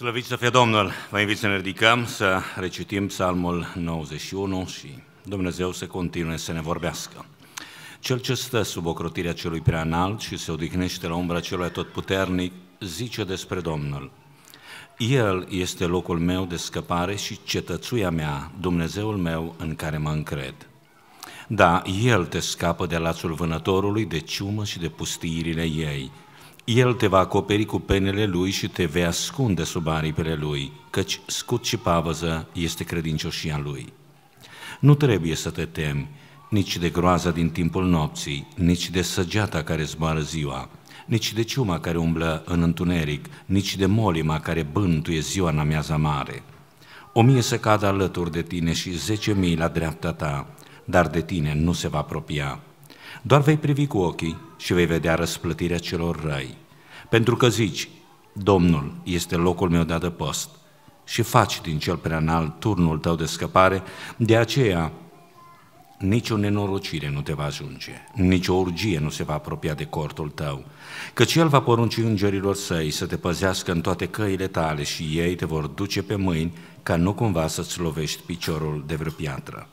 Slăvit să fie Domnul! Vă invit să ne ridicăm, să recitim Psalmul 91 și Dumnezeu să continue să ne vorbească. Cel ce stă sub ocrotirea celui prea înalt și se odihnește la umbra celui puternic, zice despre Domnul. El este locul meu de scăpare și cetățuia mea, Dumnezeul meu în care mă încred. Da, El te scapă de lațul vânătorului, de ciumă și de pustiirile ei – el te va acoperi cu penele Lui și te vei ascunde sub aripile Lui, căci scut și pavăză este credincioșia Lui. Nu trebuie să te temi nici de groaza din timpul nopții, nici de săgeata care zboară ziua, nici de ciuma care umblă în întuneric, nici de molima care bântuie ziua în amiaza mare. O mie se cadă alături de tine și zece mii la dreapta ta, dar de tine nu se va apropia. Doar vei privi cu ochii și vei vedea răsplătirea celor răi. Pentru că zici, Domnul este locul meu de adăpost și faci din cel prea înalt turnul tău de scăpare, de aceea nicio nenorocire nu te va ajunge, nicio urgie nu se va apropia de cortul tău, căci El va porunci îngerilor săi să te păzească în toate căile tale și ei te vor duce pe mâini ca nu cumva să-ți lovești piciorul de vreo piatră.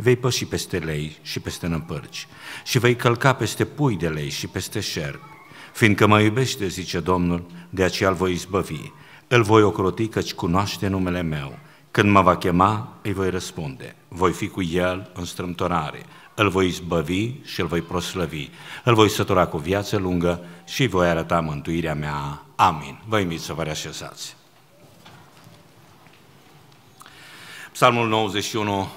Vei păși peste lei și peste năpârci și vei călca peste pui de lei și peste șerp. Fiindcă mă iubește, zice Domnul, de aceea îl voi izbăvi. Îl voi ocroti căci cunoaște numele meu. Când mă va chema, îi voi răspunde. Voi fi cu el în strâmtorare. Îl voi izbăvi și îl voi proslăvi. Îl voi sătura cu viață lungă și voi arăta mântuirea mea. Amin. Vă invit să vă reașezați. Psalmul 91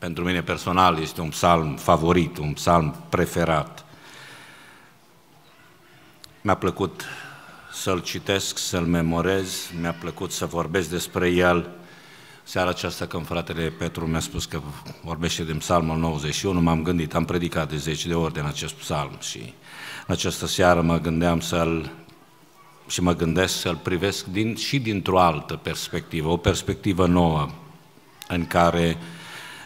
pentru mine personal este un psalm favorit, un psalm preferat. Mi-a plăcut să-l citesc, să-l memorez, mi-a plăcut să vorbesc despre el. Seara aceasta când fratele Petru mi-a spus că vorbește din psalmul 91, m-am gândit, am predicat de 10 de ori din acest psalm și în această seară mă gândeam să-l și mă gândesc să-l privesc din, și dintr-o altă perspectivă, o perspectivă nouă în care uh,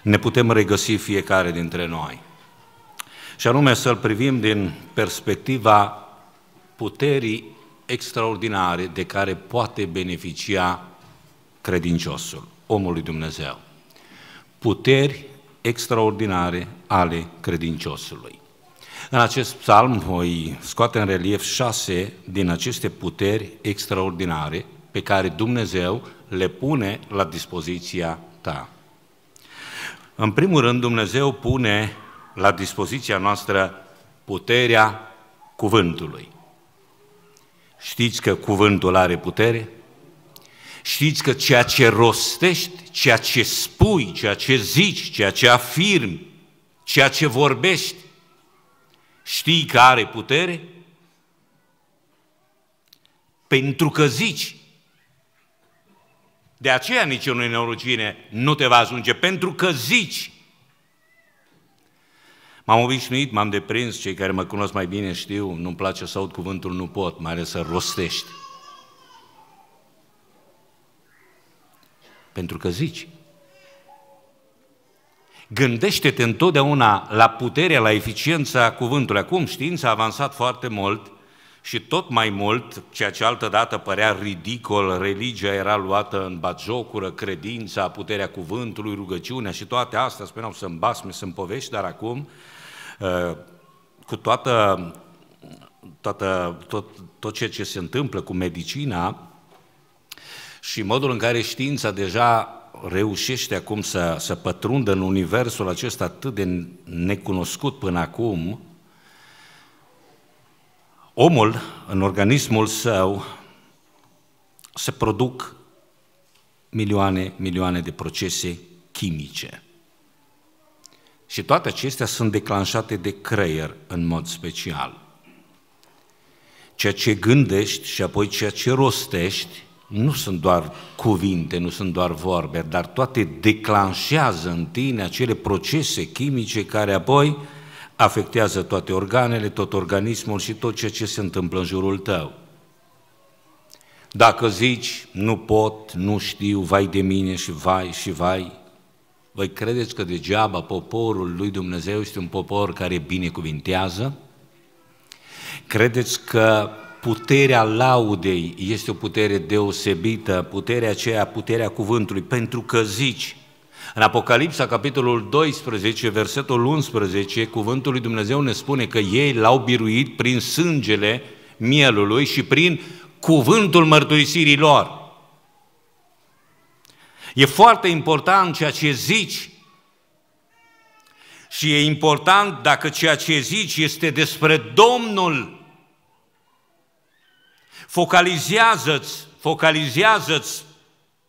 ne putem regăsi fiecare dintre noi. Și anume să-l privim din perspectiva puterii extraordinare de care poate beneficia credinciosul, omul lui Dumnezeu. Puteri extraordinare ale credinciosului. În acest psalm voi scoate în relief șase din aceste puteri extraordinare pe care Dumnezeu le pune la dispoziția ta. În primul rând, Dumnezeu pune la dispoziția noastră puterea cuvântului. Știți că cuvântul are putere? Știți că ceea ce rostești, ceea ce spui, ceea ce zici, ceea ce afirmi, ceea ce vorbești, știi că are putere? Pentru că zici, de aceea nici unui neurocine nu te va ajunge, pentru că zici. M-am obișnuit, m-am deprins, cei care mă cunosc mai bine știu, nu-mi place să aud cuvântul nu pot, mai ales să rostești. Pentru că zici. Gândește-te întotdeauna la puterea, la eficiența cuvântului. Acum știința a avansat foarte mult și tot mai mult, ceea ce altădată părea ridicol, religia era luată în batjocură, credința, puterea cuvântului, rugăciunea și toate astea, spuneau, să-mi basme, sunt povești, dar acum, ă, cu toată, toată, tot, tot ceea ce se întâmplă cu medicina și modul în care știința deja reușește acum să, să pătrundă în universul acesta atât de necunoscut până acum, Omul, în organismul său, se produc milioane, milioane de procese chimice. Și toate acestea sunt declanșate de creier în mod special. Ceea ce gândești și apoi ceea ce rostești nu sunt doar cuvinte, nu sunt doar vorbe, dar toate declanșează în tine acele procese chimice care apoi afectează toate organele, tot organismul și tot ceea ce se întâmplă în jurul tău. Dacă zici, nu pot, nu știu, vai de mine și vai și vai, voi credeți că degeaba poporul lui Dumnezeu este un popor care binecuvintează? Credeți că puterea laudei este o putere deosebită, puterea aceea, puterea cuvântului, pentru că zici, în Apocalipsa, capitolul 12, versetul 11, cuvântul lui Dumnezeu ne spune că ei l-au biruit prin sângele mielului și prin cuvântul mărturisirii lor. E foarte important ceea ce zici și e important dacă ceea ce zici este despre Domnul. Focalizează-ți, focalizează-ți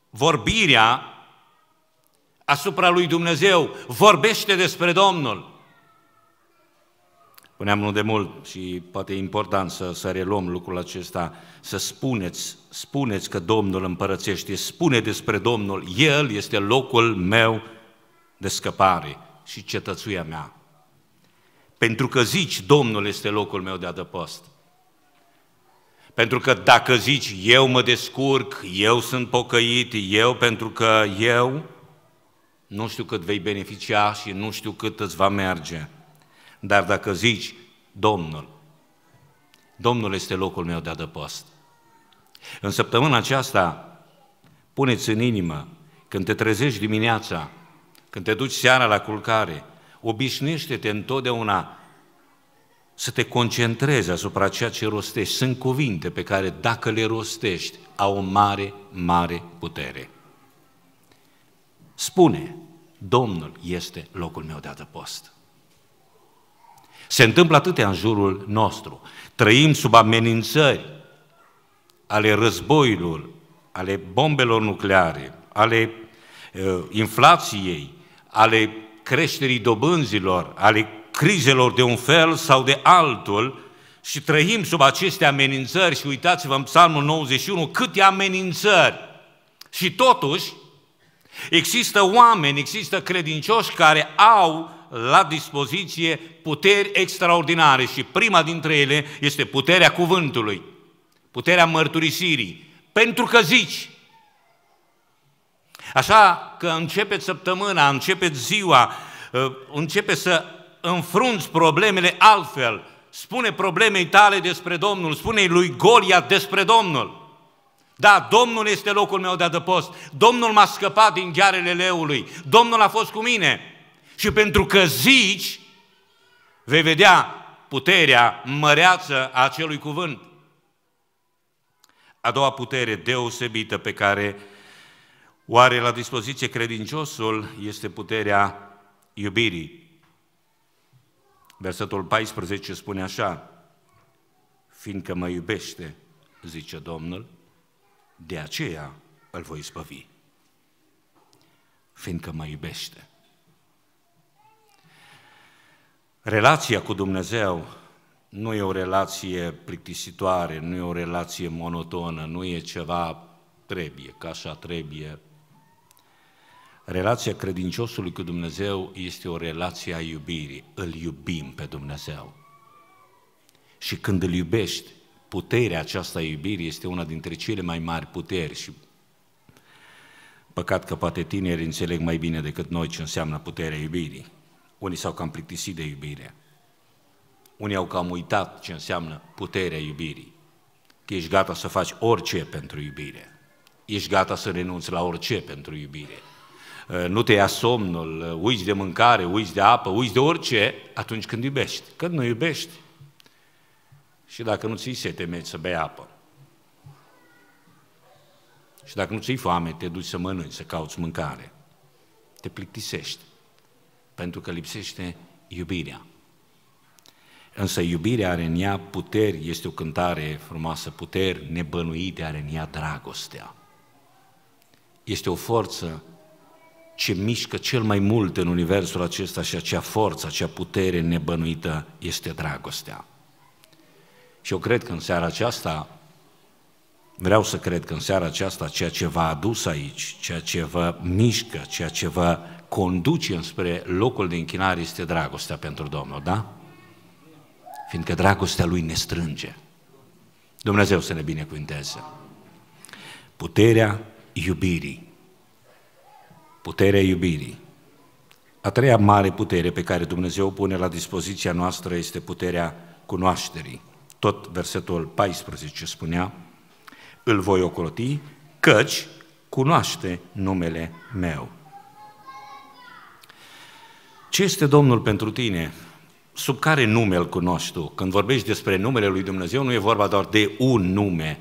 vorbirea asupra lui Dumnezeu, vorbește despre Domnul. Puneam nu de mult și poate e important să, să reluăm lucrul acesta, să spuneți, spuneți că Domnul împărățește, spune despre Domnul, El este locul meu de scăpare și cetățuia mea. Pentru că zici, Domnul este locul meu de adăpost. Pentru că dacă zici, eu mă descurc, eu sunt pocăit, eu pentru că eu, nu știu cât vei beneficia și nu știu cât îți va merge. Dar dacă zici, Domnul, Domnul este locul meu de adăpost. În săptămâna aceasta, puneți în inimă, când te trezești dimineața, când te duci seara la culcare, obișnuiește-te întotdeauna să te concentrezi asupra ceea ce rostești. Sunt cuvinte pe care, dacă le rostești, au o mare, mare putere. Spune, Domnul este locul meu de adăpost. Se întâmplă atâtea în jurul nostru. Trăim sub amenințări ale războiilor, ale bombelor nucleare, ale uh, inflației, ale creșterii dobânzilor, ale crizelor de un fel sau de altul și trăim sub aceste amenințări și uitați-vă în Psalmul 91 câte amenințări. Și totuși, Există oameni, există credincioși care au la dispoziție puteri extraordinare și prima dintre ele este puterea cuvântului, puterea mărturisirii, pentru că zici. Așa că începe săptămâna, începe ziua, uh, începe să înfrunți problemele altfel. Spune problemei tale despre Domnul, spune lui Golia despre Domnul. Da, Domnul este locul meu de adăpost. Domnul m-a scăpat din ghearele leului. Domnul a fost cu mine. Și pentru că zici, vei vedea puterea măreață a acelui cuvânt. A doua putere deosebită pe care o are la dispoziție credinciosul este puterea iubirii. Versetul 14 spune așa, fiindcă mă iubește, zice Domnul, de aceea îl voi spăvi, fiindcă mă iubește. Relația cu Dumnezeu nu e o relație plictisitoare, nu e o relație monotonă, nu e ceva trebuie, ca așa trebuie. Relația credinciosului cu Dumnezeu este o relație a iubirii. Îl iubim pe Dumnezeu. Și când îl iubești, puterea aceasta a iubirii este una dintre cele mai mari puteri și păcat că poate tineri înțeleg mai bine decât noi ce înseamnă puterea iubirii. Unii s-au cam plictisit de iubire. Unii au cam uitat ce înseamnă puterea iubirii. Că ești gata să faci orice pentru iubire. Ești gata să renunți la orice pentru iubire. Ă, nu te ia somnul, ă, uiți de mâncare, uiți de apă, uiți de orice atunci când iubești. Când nu iubești, și dacă nu ți-i sete, mergi să bei apă. Și dacă nu ți-i foame, te duci să mănânci, să cauți mâncare. Te plictisești, pentru că lipsește iubirea. Însă iubirea are în ea puteri, este o cântare frumoasă, puteri nebănuite are în ea dragostea. Este o forță ce mișcă cel mai mult în universul acesta și acea forță, acea putere nebănuită este dragostea. Și eu cred că în seara aceasta, vreau să cred că în seara aceasta ceea ce v-a adus aici, ceea ce vă mișcă, ceea ce vă conduce spre locul de închinare este dragostea pentru Domnul, da? Fiindcă dragostea Lui ne strânge. Dumnezeu să ne binecuvinteze. Puterea iubirii. Puterea iubirii. A treia mare putere pe care Dumnezeu o pune la dispoziția noastră este puterea cunoașterii tot versetul 14 spunea, îl voi ocroti, căci cunoaște numele meu. Ce este Domnul pentru tine? Sub care nume îl cunoști tu? Când vorbești despre numele lui Dumnezeu, nu e vorba doar de un nume,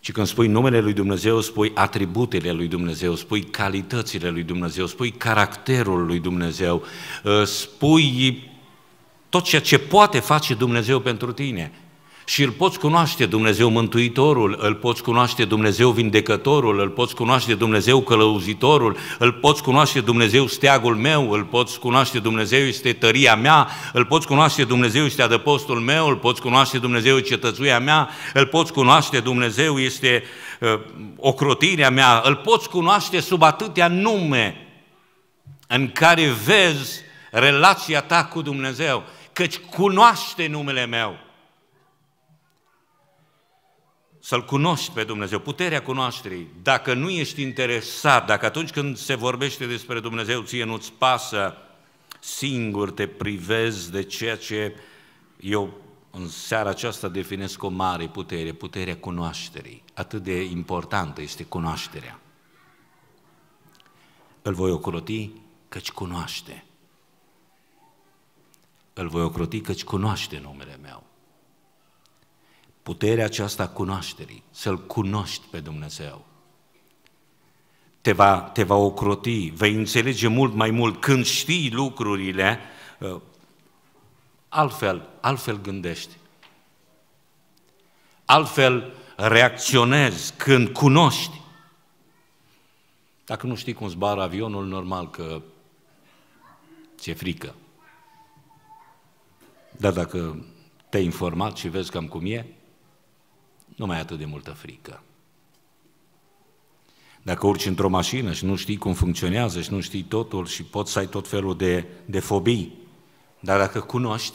ci când spui numele lui Dumnezeu, spui atributele lui Dumnezeu, spui calitățile lui Dumnezeu, spui caracterul lui Dumnezeu, ă, spui tot ceea ce poate face Dumnezeu pentru tine și îl poți cunoaște Dumnezeu Mântuitorul, îl poți cunoaște Dumnezeu Vindecătorul, îl poți cunoaște Dumnezeu Călăuzitorul, îl poți cunoaște Dumnezeu Steagul meu, îl poți cunoaște Dumnezeu este tăria mea, îl poți cunoaște Dumnezeu este adăpostul meu, îl poți cunoaște Dumnezeu cetățuia mea, îl poți cunoaște Dumnezeu este uh, ocrotirea mea, îl poți cunoaște sub atâtea nume în care vezi relația ta cu Dumnezeu, căci cunoaște numele meu să-L cunoști pe Dumnezeu, puterea cunoașterii. Dacă nu ești interesat, dacă atunci când se vorbește despre Dumnezeu, ție nu-ți pasă, singur te privezi de ceea ce eu în seara aceasta definesc o mare putere, puterea cunoașterii. Atât de importantă este cunoașterea. Îl voi ocroti căci cunoaște. Îl voi ocroti căci cunoaște numele meu puterea aceasta a cunoașterii, să-L cunoști pe Dumnezeu. Te va, te va ocroti, vei înțelege mult mai mult când știi lucrurile, uh, altfel, altfel gândești. Altfel reacționezi când cunoști. Dacă nu știi cum zbară avionul, normal că ți-e frică. Dar dacă te-ai informat și vezi cam cum e, nu mai ai atât de multă frică. Dacă urci într-o mașină și nu știi cum funcționează și nu știi totul și poți să ai tot felul de, de fobii, dar dacă cunoști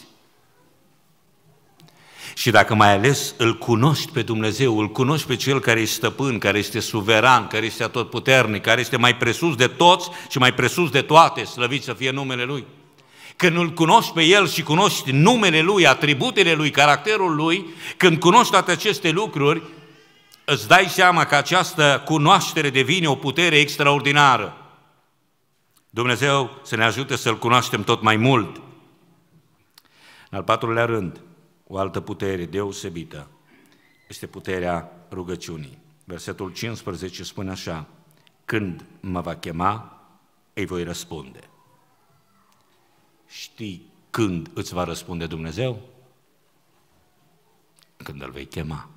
și dacă mai ales îl cunoști pe Dumnezeu, îl cunoști pe Cel care este stăpân, care este suveran, care este atotputernic, care este mai presus de toți și mai presus de toate, slăvit să fie numele Lui – când îl cunoști pe El și cunoști numele Lui, atributele Lui, caracterul Lui, când cunoști toate aceste lucruri, îți dai seama că această cunoaștere devine o putere extraordinară. Dumnezeu să ne ajute să-L cunoaștem tot mai mult. În al patrulea rând, o altă putere deosebită este puterea rugăciunii. Versetul 15 spune așa, când mă va chema, îi voi răspunde știi când îți va răspunde Dumnezeu? Când îl vei chema.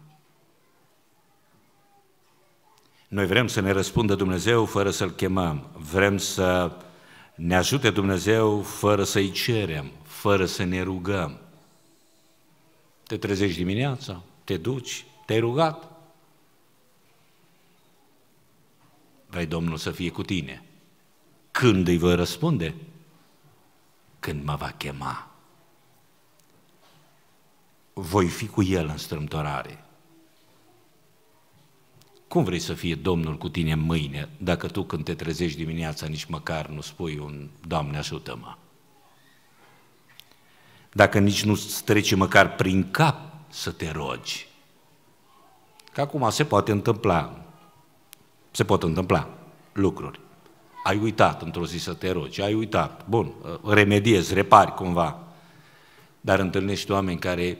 Noi vrem să ne răspundă Dumnezeu fără să-L chemăm. Vrem să ne ajute Dumnezeu fără să-i cerem, fără să ne rugăm. Te trezești dimineața, te duci, te-ai rugat. Vrei Domnul să fie cu tine. Când îi voi răspunde? când mă va chema. Voi fi cu El în strâmtorare. Cum vrei să fie Domnul cu tine mâine, dacă tu când te trezești dimineața nici măcar nu spui un Doamne ajută-mă? Dacă nici nu trece măcar prin cap să te rogi. Că acum se poate întâmpla, se pot întâmpla lucruri ai uitat într-o zi să te rogi, ai uitat, bun, uh, remediezi, repari cumva, dar întâlnești oameni care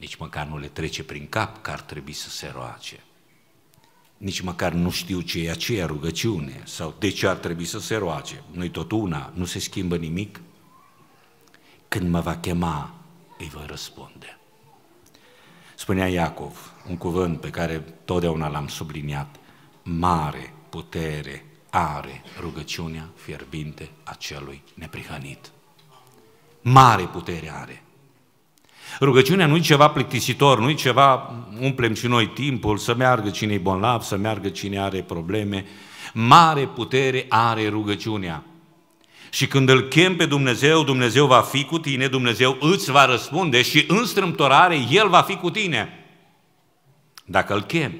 nici măcar nu le trece prin cap că ar trebui să se roage. Nici măcar nu știu ce e aceea rugăciune sau de ce ar trebui să se roage. Nu-i tot una, nu se schimbă nimic. Când mă va chema, îi voi răspunde. Spunea Iacov un cuvânt pe care totdeauna l-am subliniat, mare putere are rugăciunea fierbinte a celui neprihănit. Mare putere are. Rugăciunea nu e ceva plictisitor, nu e ceva umplem și noi timpul, să meargă cine e bolnav, să meargă cine are probleme. Mare putere are rugăciunea. Și când îl chem pe Dumnezeu, Dumnezeu va fi cu tine, Dumnezeu îți va răspunde și în strâmtorare El va fi cu tine. Dacă îl chem.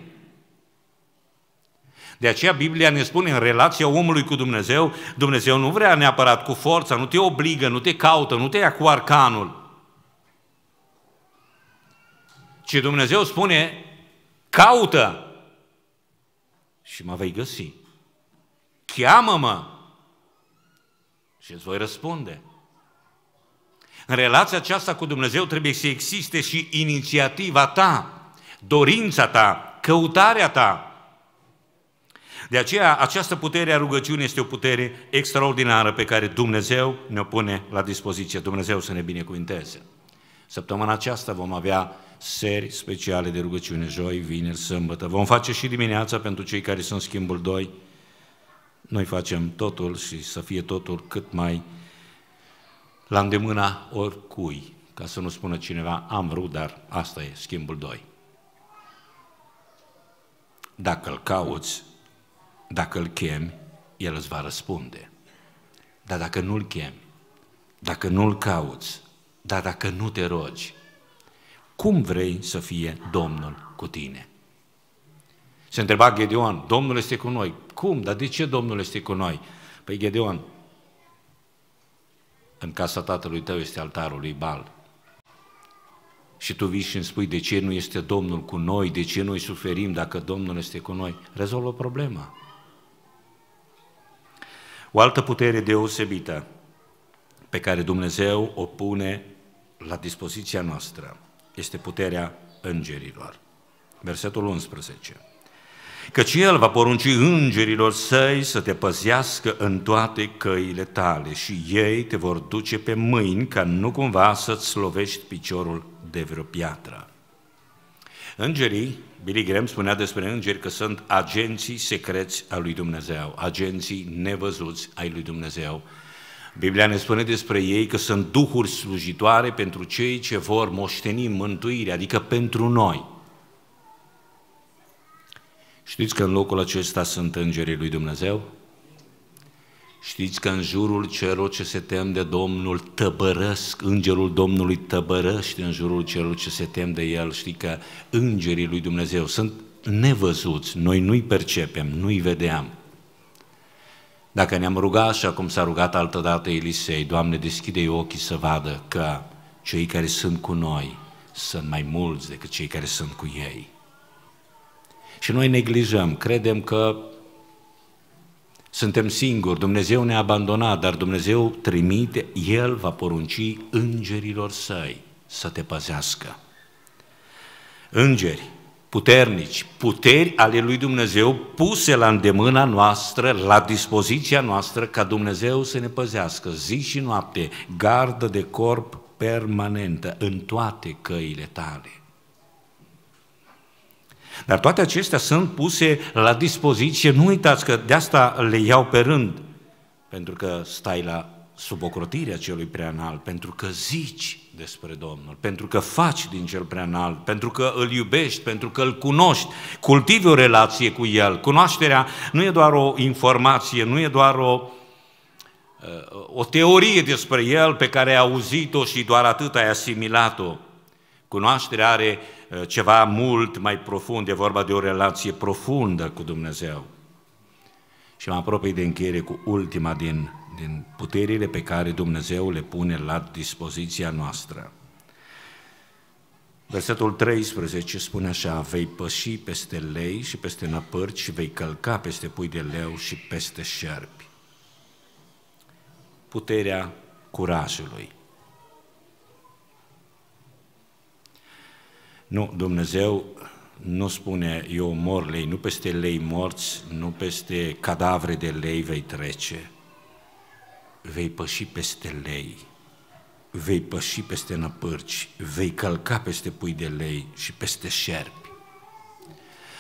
De aceea Biblia ne spune în relația omului cu Dumnezeu, Dumnezeu nu vrea neapărat cu forța, nu te obligă, nu te caută, nu te ia cu arcanul. Ci Dumnezeu spune, caută și mă vei găsi. Cheamă-mă și îți voi răspunde. În relația aceasta cu Dumnezeu trebuie să existe și inițiativa ta, dorința ta, căutarea ta, de aceea, această putere a rugăciunii este o putere extraordinară pe care Dumnezeu ne-o pune la dispoziție. Dumnezeu să ne binecuvinteze. Săptămâna aceasta vom avea seri speciale de rugăciune, joi, vineri, sâmbătă. Vom face și dimineața pentru cei care sunt schimbul 2. Noi facem totul și să fie totul cât mai la îndemâna oricui, ca să nu spună cineva, am vrut, dar asta e schimbul 2. Dacă îl cauți, dacă îl chemi, el îți va răspunde. Dar dacă nu-l chemi, dacă nu-l cauți, dar dacă nu te rogi, cum vrei să fie Domnul cu tine? Se întreba Gedeon, Domnul este cu noi. Cum? Dar de ce Domnul este cu noi? Păi Gedeon, în casa tatălui tău este altarul lui Bal. Și tu vii și îmi spui de ce nu este Domnul cu noi, de ce noi suferim dacă Domnul este cu noi. Rezolvă problema. O altă putere deosebită pe care Dumnezeu o pune la dispoziția noastră este puterea îngerilor. Versetul 11. Căci El va porunci îngerilor săi să te păzească în toate căile tale și ei te vor duce pe mâini ca nu cumva să-ți slovești piciorul de vreo piatră. Îngerii, Billy Graham spunea despre îngeri că sunt agenții secreți al lui Dumnezeu, agenții nevăzuți ai lui Dumnezeu. Biblia ne spune despre ei că sunt duhuri slujitoare pentru cei ce vor moșteni mântuirea, adică pentru noi. Știți că în locul acesta sunt îngerii lui Dumnezeu? Știți că în jurul celor ce se tem de Domnul tăbărăsc, îngerul Domnului tăbărăște în jurul celor ce se tem de El. Știi că îngerii lui Dumnezeu sunt nevăzuți, noi nu-i percepem, nu-i vedeam. Dacă ne-am rugat așa cum s-a rugat altădată Elisei, Doamne, deschide ochii să vadă că cei care sunt cu noi sunt mai mulți decât cei care sunt cu ei. Și noi neglijăm, credem că suntem singuri, Dumnezeu ne-a abandonat, dar Dumnezeu trimite, El va porunci îngerilor săi să te păzească. Îngeri, puternici, puteri ale lui Dumnezeu puse la îndemâna noastră, la dispoziția noastră, ca Dumnezeu să ne păzească zi și noapte, gardă de corp permanentă în toate căile tale. Dar toate acestea sunt puse la dispoziție, nu uitați că de asta le iau pe rând, pentru că stai la subocrotirea celui preanal, pentru că zici despre Domnul, pentru că faci din cel preanal, pentru că îl iubești, pentru că îl cunoști, cultivi o relație cu el. Cunoașterea nu e doar o informație, nu e doar o, uh, o teorie despre el pe care ai auzit-o și doar atât ai asimilat-o. Cunoașterea are uh, Eh, ceva mult mai profund, e vorba de o relație profundă cu Dumnezeu. Și mă apropii de încheiere cu ultima din, din puterile pe care Dumnezeu le pune la dispoziția noastră. Versetul 13 spune așa, vei păși peste lei și peste năpârci și vei călca peste pui de leu și peste șerpi. Puterea curajului. Nu, Dumnezeu nu spune eu mor lei, nu peste lei morți, nu peste cadavre de lei vei trece. Vei păși peste lei, vei păși peste năpârci, vei călca peste pui de lei și peste șerpi.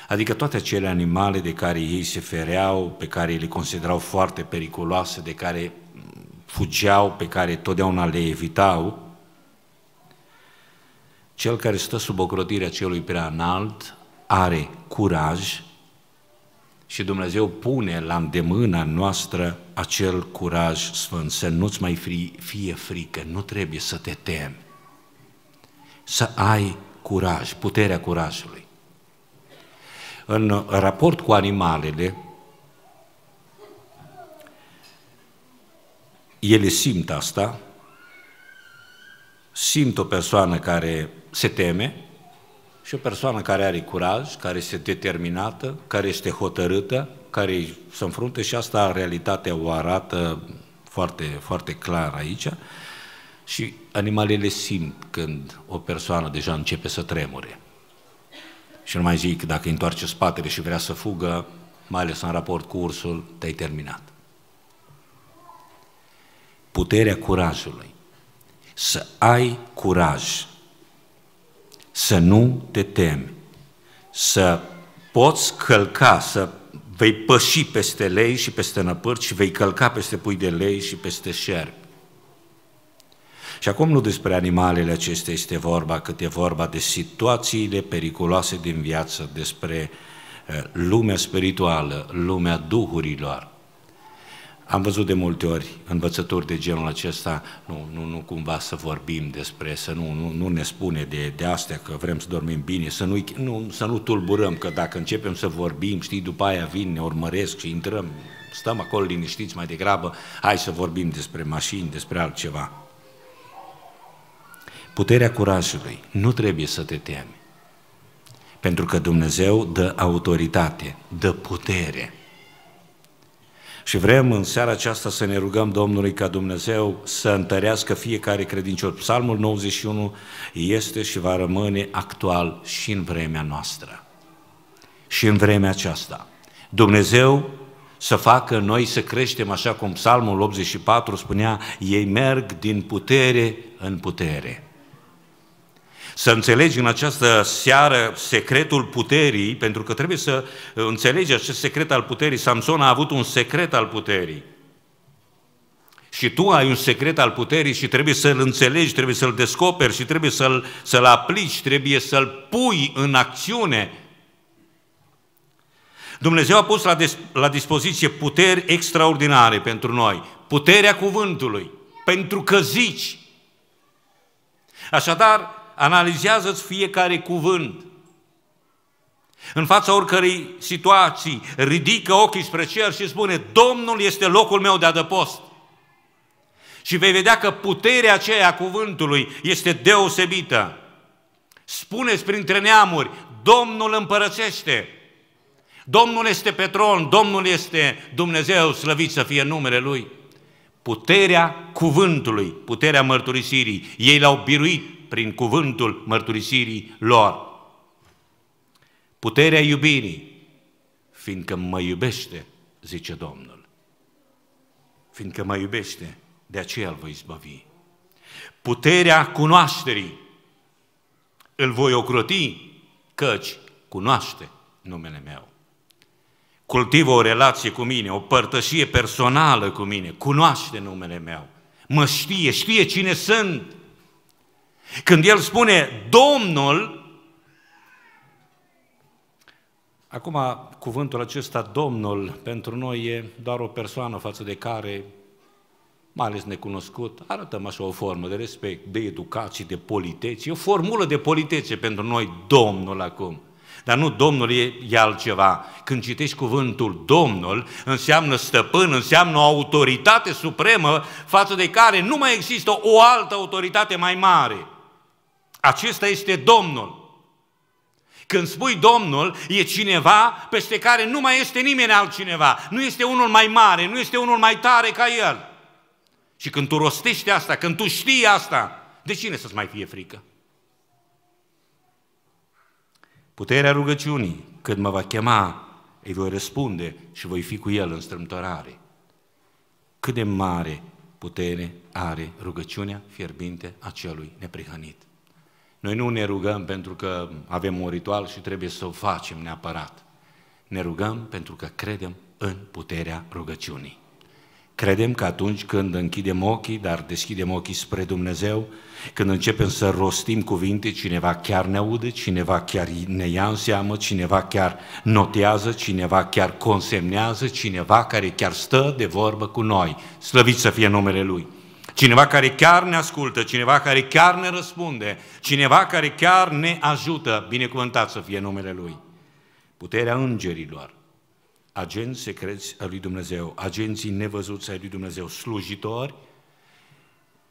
Adică toate acele animale de care ei se fereau, pe care le considerau foarte periculoase, de care fugeau, pe care totdeauna le evitau, cel care stă sub ocrotirea celui prea înalt are curaj și Dumnezeu pune la îndemâna noastră acel curaj sfânt, să nu-ți mai fie frică, nu trebuie să te temi, să ai curaj, puterea curajului. În raport cu animalele, ele simt asta, simt o persoană care se teme și o persoană care are curaj, care este determinată, care este hotărâtă, care se înfrunte și asta realitatea o arată foarte, foarte clar aici. Și animalele simt când o persoană deja începe să tremure. Și nu mai zic, dacă întoarce spatele și vrea să fugă, mai ales în raport cu ursul, te-ai terminat. Puterea curajului să ai curaj, să nu te temi, să poți călca, să vei păși peste lei și peste năpârci și vei călca peste pui de lei și peste șerpi. Și acum nu despre animalele acestea este vorba, cât e vorba de situațiile periculoase din viață, despre eh, lumea spirituală, lumea duhurilor, am văzut de multe ori învățături de genul acesta, nu, nu, nu cumva să vorbim despre, să nu, nu, nu ne spune de, de astea că vrem să dormim bine, să nu, nu, să nu tulburăm, că dacă începem să vorbim, știi, după aia vin, ne urmăresc și intrăm, stăm acolo liniștiți mai degrabă, hai să vorbim despre mașini, despre altceva. Puterea curajului, nu trebuie să te temi, pentru că Dumnezeu dă autoritate, dă putere, și vrem în seara aceasta să ne rugăm Domnului ca Dumnezeu să întărească fiecare credincior. Psalmul 91 este și va rămâne actual și în vremea noastră. Și în vremea aceasta. Dumnezeu să facă noi să creștem așa cum Psalmul 84 spunea, ei merg din putere în putere să înțelegi în această seară secretul puterii, pentru că trebuie să uh, înțelegi acest secret al puterii. Samson a avut un secret al puterii. Și tu ai un secret al puterii și trebuie să-l înțelegi, trebuie să-l descoperi și trebuie să-l, să-l aplici, trebuie să-l pui în acțiune. Dumnezeu a pus la, des, la dispoziție puteri extraordinare pentru noi. Puterea cuvântului, pentru că zici. Așadar, analizează-ți fiecare cuvânt. În fața oricărei situații, ridică ochii spre cer și spune, Domnul este locul meu de adăpost. Și vei vedea că puterea aceea a cuvântului este deosebită. Spuneți printre neamuri, Domnul împărățește. Domnul este pe tron, Domnul este Dumnezeu, slăvit să fie numele Lui. Puterea cuvântului, puterea mărturisirii. Ei l-au biruit prin cuvântul mărturisirii lor. Puterea iubirii, fiindcă mă iubește, zice Domnul. Fiindcă mă iubește, de aceea îl voi zbăvi. Puterea cunoașterii, îl voi ocroti, căci cunoaște numele meu. Cultivă o relație cu mine, o părtășie personală cu mine, cunoaște numele meu, mă știe, știe cine sunt, când el spune Domnul, acum cuvântul acesta Domnul pentru noi e doar o persoană față de care, mai ales necunoscut, arătăm așa o formă de respect, de educație, de politețe, e o formulă de politețe pentru noi Domnul acum. Dar nu Domnul e, e altceva. Când citești cuvântul Domnul, înseamnă stăpân, înseamnă o autoritate supremă față de care nu mai există o altă autoritate mai mare. Acesta este Domnul. Când spui Domnul, e cineva peste care nu mai este nimeni altcineva. Nu este unul mai mare, nu este unul mai tare ca El. Și când tu rostești asta, când tu știi asta, de cine să-ți mai fie frică? Puterea rugăciunii, când mă va chema, îi voi răspunde și voi fi cu El în strâmtorare. Cât de mare putere are rugăciunea fierbinte a celui neprihănit. Noi nu ne rugăm pentru că avem un ritual și trebuie să o facem neapărat. Ne rugăm pentru că credem în puterea rugăciunii. Credem că atunci când închidem ochii, dar deschidem ochii spre Dumnezeu, când începem să rostim cuvinte, cineva chiar ne aude, cineva chiar ne ia în seamă, cineva chiar notează, cineva chiar consemnează, cineva care chiar stă de vorbă cu noi. Slăvit să fie numele Lui! cineva care chiar ne ascultă, cineva care chiar ne răspunde, cineva care chiar ne ajută, binecuvântat să fie numele Lui. Puterea îngerilor, agenți secreți al lui Dumnezeu, agenții nevăzuți ai lui Dumnezeu, slujitori,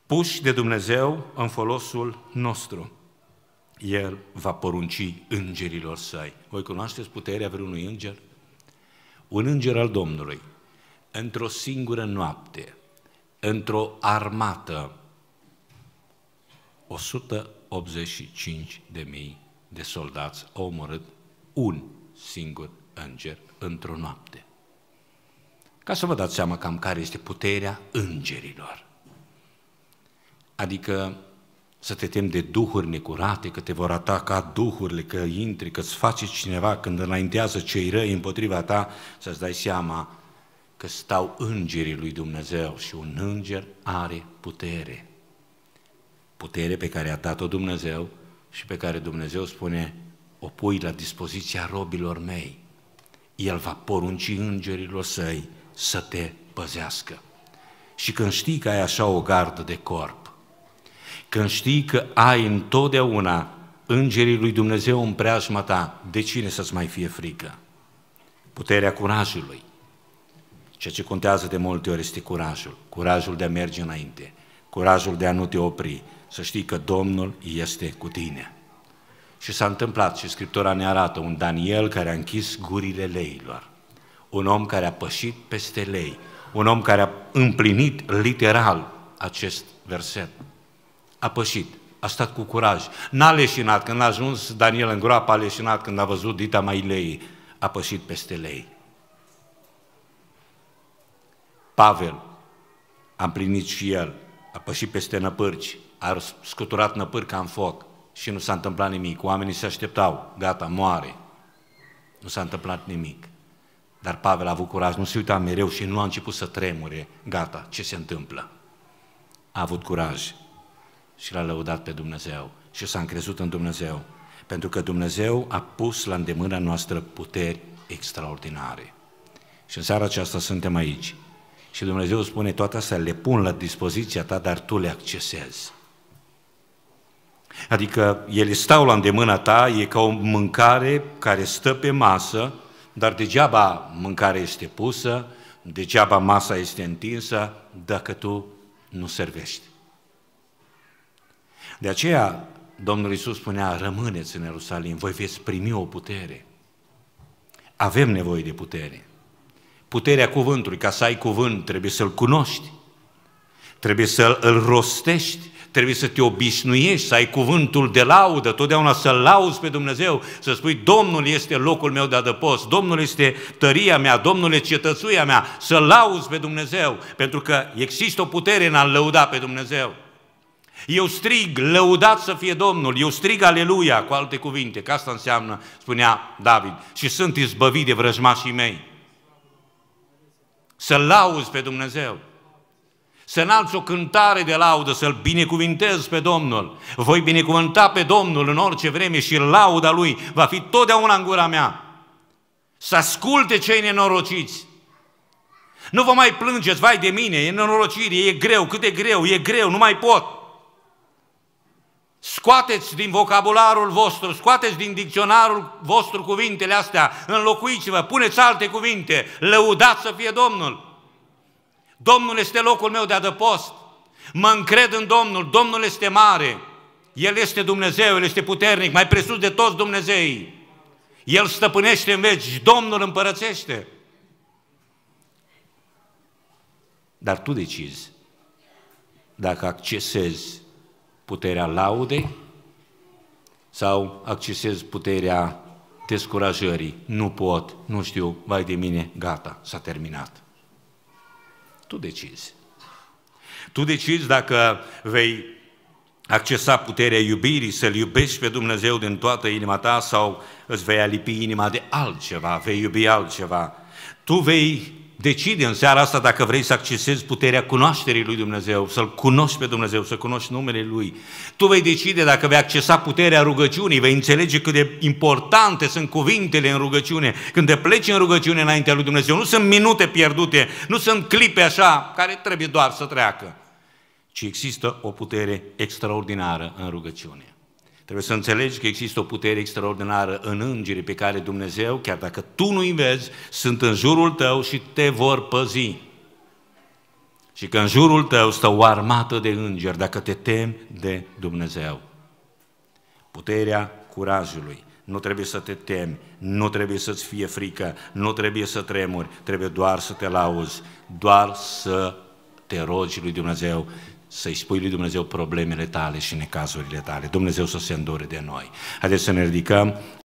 puși de Dumnezeu în folosul nostru. El va porunci îngerilor săi. Voi cunoașteți puterea vreunui înger? Un înger al Domnului, într-o singură noapte, într-o armată 185 de mii de soldați au omorât un singur înger într-o noapte. Ca să vă dați seama cam care este puterea îngerilor. Adică să te temi de duhuri necurate, că te vor ataca duhurile, că intri, că îți face cineva când înaintează cei răi împotriva ta, să-ți dai seama că stau îngerii lui Dumnezeu și un înger are putere. Putere pe care a dat-o Dumnezeu și pe care Dumnezeu spune, o pui la dispoziția robilor mei. El va porunci îngerilor săi să te păzească. Și când știi că ai așa o gardă de corp, când știi că ai întotdeauna îngerii lui Dumnezeu în preajma ta, de cine să-ți mai fie frică? Puterea curajului, Ceea ce contează de multe ori este curajul, curajul de a merge înainte, curajul de a nu te opri, să știi că Domnul este cu tine. Și s-a întâmplat și Scriptura ne arată un Daniel care a închis gurile leilor, un om care a pășit peste lei, un om care a împlinit literal acest verset. A pășit, a stat cu curaj, n-a leșinat, când a ajuns Daniel în groapă, a leșinat când a văzut dita mai lei, a pășit peste lei. Pavel a împlinit și el, a pășit peste năpârci, a scuturat năpârca în foc și nu s-a întâmplat nimic. Oamenii se așteptau, gata, moare. Nu s-a întâmplat nimic. Dar Pavel a avut curaj, nu se uita mereu și nu a început să tremure, gata, ce se întâmplă. A avut curaj și l-a lăudat pe Dumnezeu și s-a încrezut în Dumnezeu, pentru că Dumnezeu a pus la îndemâna noastră puteri extraordinare. Și în seara aceasta suntem aici, și Dumnezeu spune, toate astea le pun la dispoziția ta, dar tu le accesezi. Adică ele stau la îndemâna ta, e ca o mâncare care stă pe masă, dar degeaba mâncarea este pusă, degeaba masa este întinsă, dacă tu nu servești. De aceea, Domnul Iisus spunea, rămâneți în Ierusalim, voi veți primi o putere. Avem nevoie de putere puterea cuvântului. Ca să ai cuvânt, trebuie să-l cunoști, trebuie să l rostești, trebuie să te obișnuiești, să ai cuvântul de laudă, totdeauna să-L lauzi pe Dumnezeu, să spui, Domnul este locul meu de adăpost, Domnul este tăria mea, Domnul este cetățuia mea, să-L lauzi pe Dumnezeu, pentru că există o putere în a-L lăuda pe Dumnezeu. Eu strig, lăudat să fie Domnul, eu strig aleluia, cu alte cuvinte, că asta înseamnă, spunea David, și sunt izbăvit de vrăjmașii mei să-L lauzi pe Dumnezeu, să înalți o cântare de laudă, să-L binecuvintezi pe Domnul. Voi binecuvânta pe Domnul în orice vreme și lauda Lui va fi totdeauna în gura mea. Să asculte cei nenorociți. Nu vă mai plângeți, vai de mine, e nenorocire, e greu, cât de greu, e greu, nu mai pot. Scoateți din vocabularul vostru, scoateți din dicționarul vostru cuvintele astea, înlocuiți-vă, puneți alte cuvinte, lăudați să fie Domnul. Domnul este locul meu de adăpost, mă încred în Domnul, Domnul este mare, El este Dumnezeu, El este puternic, mai presus de toți Dumnezeii. El stăpânește în veci, Domnul împărățește. Dar tu decizi dacă accesezi puterea laudei sau accesez puterea descurajării. Nu pot, nu știu, vai de mine, gata, s-a terminat. Tu decizi. Tu decizi dacă vei accesa puterea iubirii, să-L iubești pe Dumnezeu din toată inima ta sau îți vei alipi inima de altceva, vei iubi altceva. Tu vei decide în seara asta dacă vrei să accesezi puterea cunoașterii lui Dumnezeu, să-L cunoști pe Dumnezeu, să cunoști numele Lui. Tu vei decide dacă vei accesa puterea rugăciunii, vei înțelege cât de importante sunt cuvintele în rugăciune. Când te pleci în rugăciune înaintea lui Dumnezeu, nu sunt minute pierdute, nu sunt clipe așa care trebuie doar să treacă, ci există o putere extraordinară în rugăciune. Trebuie să înțelegi că există o putere extraordinară în îngeri pe care Dumnezeu, chiar dacă tu nu-i vezi, sunt în jurul tău și te vor păzi. Și că în jurul tău stă o armată de îngeri dacă te temi de Dumnezeu. Puterea curajului. Nu trebuie să te temi, nu trebuie să-ți fie frică, nu trebuie să tremuri, trebuie doar să te lauzi, doar să te rogi lui Dumnezeu să-i spui lui Dumnezeu problemele tale și necazurile tale. Dumnezeu să se îndure de noi. Haideți să ne ridicăm